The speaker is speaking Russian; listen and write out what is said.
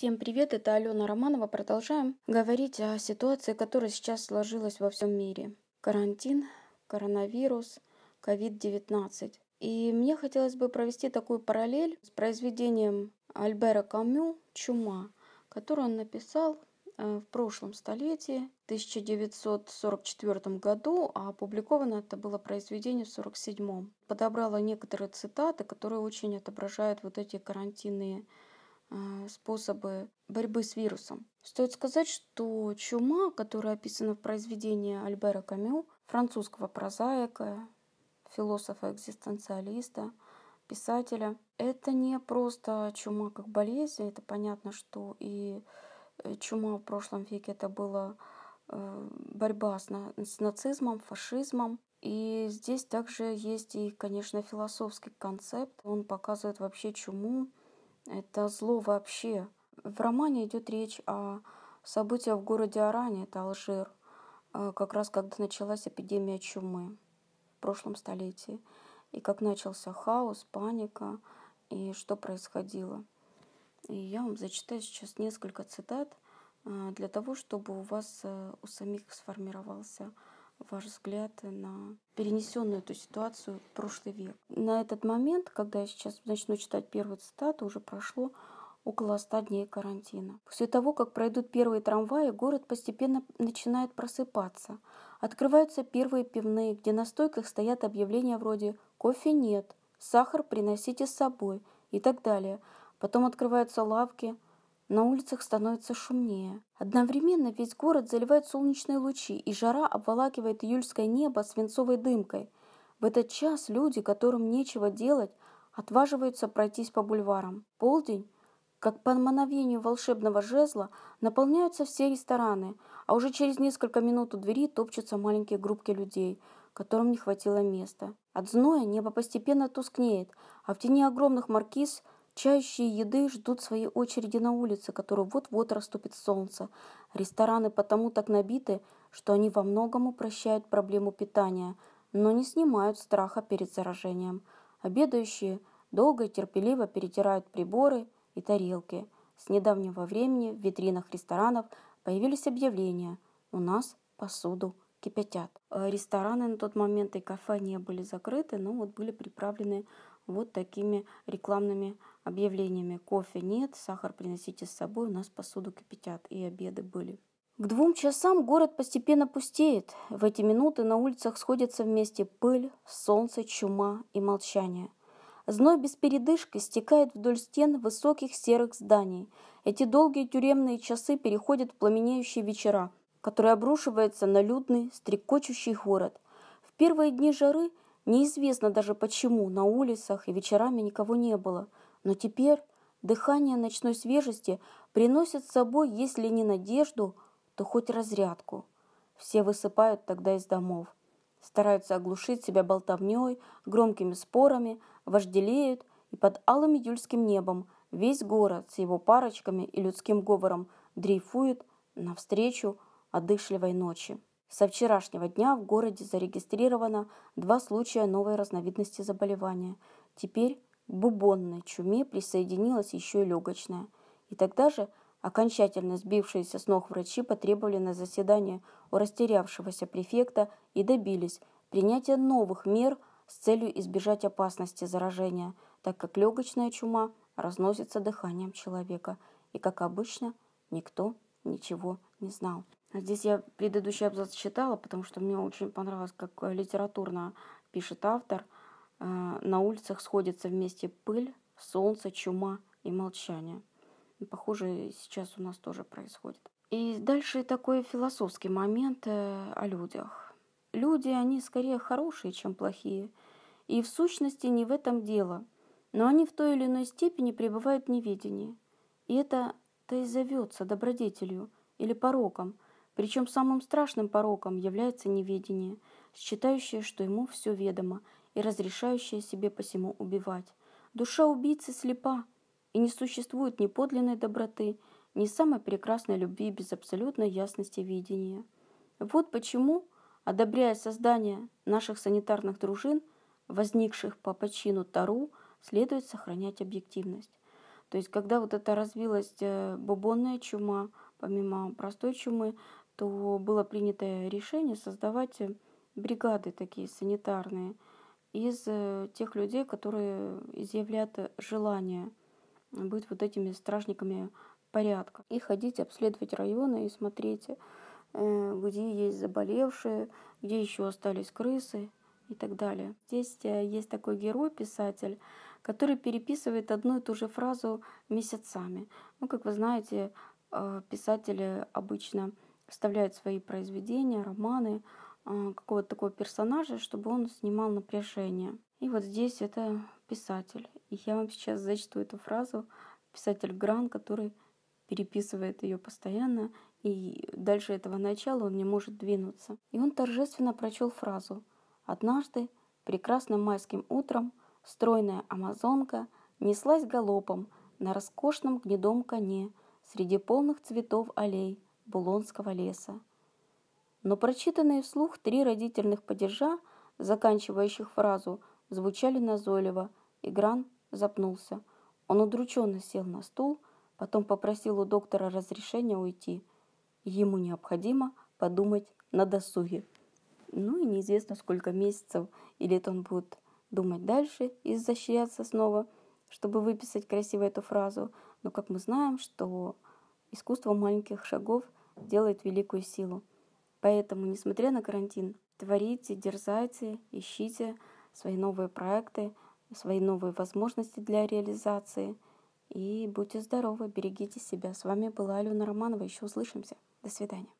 Всем привет, это Алена Романова. Продолжаем говорить о ситуации, которая сейчас сложилась во всем мире. Карантин, коронавирус, COVID-19. И мне хотелось бы провести такую параллель с произведением Альбера Камю «Чума», которое он написал э, в прошлом столетии, в 1944 году, а опубликовано это было произведение в 1947. Подобрала некоторые цитаты, которые очень отображают вот эти карантинные а, способы борьбы с вирусом. Стоит сказать, что чума, которая описана в произведении Альбера Камю, французского прозаика, философа-экзистенциалиста, писателя, это не просто чума как болезнь, это понятно, что и э, чума в прошлом веке это была э, борьба с, на, с нацизмом, фашизмом. И здесь также есть и, конечно, философский концепт. Он показывает вообще чуму это зло вообще. В романе идет речь о событиях в городе Аране, это Алжир, э, как раз когда началась эпидемия чумы в прошлом столетии. И как начался хаос, паника, и что происходило. И я вам зачитаю сейчас несколько цитат э, для того, чтобы у вас э, у самих сформировался ваш взгляд на перенесенную эту ситуацию в прошлый век. На этот момент, когда я сейчас начну читать первую цитату, уже прошло около 100 дней карантина. После того, как пройдут первые трамваи, город постепенно начинает просыпаться. Открываются первые пивные, где на стойках стоят объявления вроде «Кофе нет», «Сахар приносите с собой» и так далее. Потом открываются лавки – на улицах становится шумнее. Одновременно весь город заливает солнечные лучи, и жара обволакивает июльское небо свинцовой дымкой. В этот час люди, которым нечего делать, отваживаются пройтись по бульварам. Полдень, как по мановению волшебного жезла, наполняются все рестораны, а уже через несколько минут у двери топчутся маленькие группки людей, которым не хватило места. От зноя небо постепенно тускнеет, а в тени огромных маркиз Чающие еды ждут своей очереди на улице, которую вот-вот раступит солнце. Рестораны потому так набиты, что они во многом упрощают проблему питания, но не снимают страха перед заражением. Обедающие долго и терпеливо перетирают приборы и тарелки. С недавнего времени в витринах ресторанов появились объявления «У нас посуду кипятят». Э, рестораны на тот момент и кафе не были закрыты, но вот были приправлены вот такими рекламными объявлениями. Кофе нет, сахар приносите с собой, у нас посуду кипятят. И обеды были. К двум часам город постепенно пустеет. В эти минуты на улицах сходятся вместе пыль, солнце, чума и молчание. Зной без передышки стекает вдоль стен высоких серых зданий. Эти долгие тюремные часы переходят в пламенеющие вечера, которые обрушиваются на людный, стрекочущий город. В первые дни жары – Неизвестно даже почему на улицах и вечерами никого не было, но теперь дыхание ночной свежести приносит с собой, если не надежду, то хоть разрядку. Все высыпают тогда из домов, стараются оглушить себя болтовнёй, громкими спорами, вожделеют, и под алым июльским небом весь город с его парочками и людским говором дрейфует навстречу одышливой ночи. Со вчерашнего дня в городе зарегистрировано два случая новой разновидности заболевания. Теперь к бубонной чуме присоединилась еще и легочная. И тогда же окончательно сбившиеся с ног врачи потребовали на заседание у растерявшегося префекта и добились принятия новых мер с целью избежать опасности заражения, так как легочная чума разносится дыханием человека, и, как обычно, никто ничего не знал. Здесь я предыдущий абзац читала, потому что мне очень понравилось, как э, литературно пишет автор. Э, на улицах сходятся вместе пыль, солнце, чума и молчание. Похоже, сейчас у нас тоже происходит. И дальше такой философский момент э, о людях. Люди, они скорее хорошие, чем плохие. И в сущности не в этом дело. Но они в той или иной степени пребывают в неведении. И это-то и зовется добродетелью или пороком – причем самым страшным пороком является неведение, считающее, что ему все ведомо, и разрешающее себе посему убивать. Душа убийцы слепа, и не существует ни подлинной доброты, ни самой прекрасной любви без абсолютной ясности видения. Вот почему, одобряя создание наших санитарных дружин, возникших по почину Тару, следует сохранять объективность. То есть, когда вот это развилась э, бубонная чума, помимо простой чумы, то было принято решение создавать э, бригады такие санитарные из э, тех людей, которые изъявляют желание быть вот этими стражниками порядка. И ходить, обследовать районы и смотреть, э, где есть заболевшие, где еще остались крысы и так далее. Здесь есть такой герой-писатель, который переписывает одну и ту же фразу месяцами. Ну, как вы знаете, писатели обычно вставляют свои произведения, романы а, какого-то такого персонажа, чтобы он снимал напряжение. И вот здесь это писатель. И я вам сейчас зачту эту фразу. Писатель Гран, который переписывает ее постоянно, и дальше этого начала он не может двинуться. И он торжественно прочел фразу «Однажды, прекрасным майским утром, стройная амазонка неслась галопом на роскошном гнедом коне среди полных цветов аллей, Булонского леса. Но прочитанные вслух три родительных падежа, заканчивающих фразу, звучали назойливо, и Гран запнулся. Он удрученно сел на стул, потом попросил у доктора разрешения уйти. Ему необходимо подумать на досуге. Ну и неизвестно, сколько месяцев или лет он будет думать дальше и защищаться снова, чтобы выписать красиво эту фразу. Но как мы знаем, что искусство маленьких шагов – делает великую силу. Поэтому, несмотря на карантин, творите, дерзайте, ищите свои новые проекты, свои новые возможности для реализации. И будьте здоровы, берегите себя. С вами была Алена Романова. Еще услышимся. До свидания.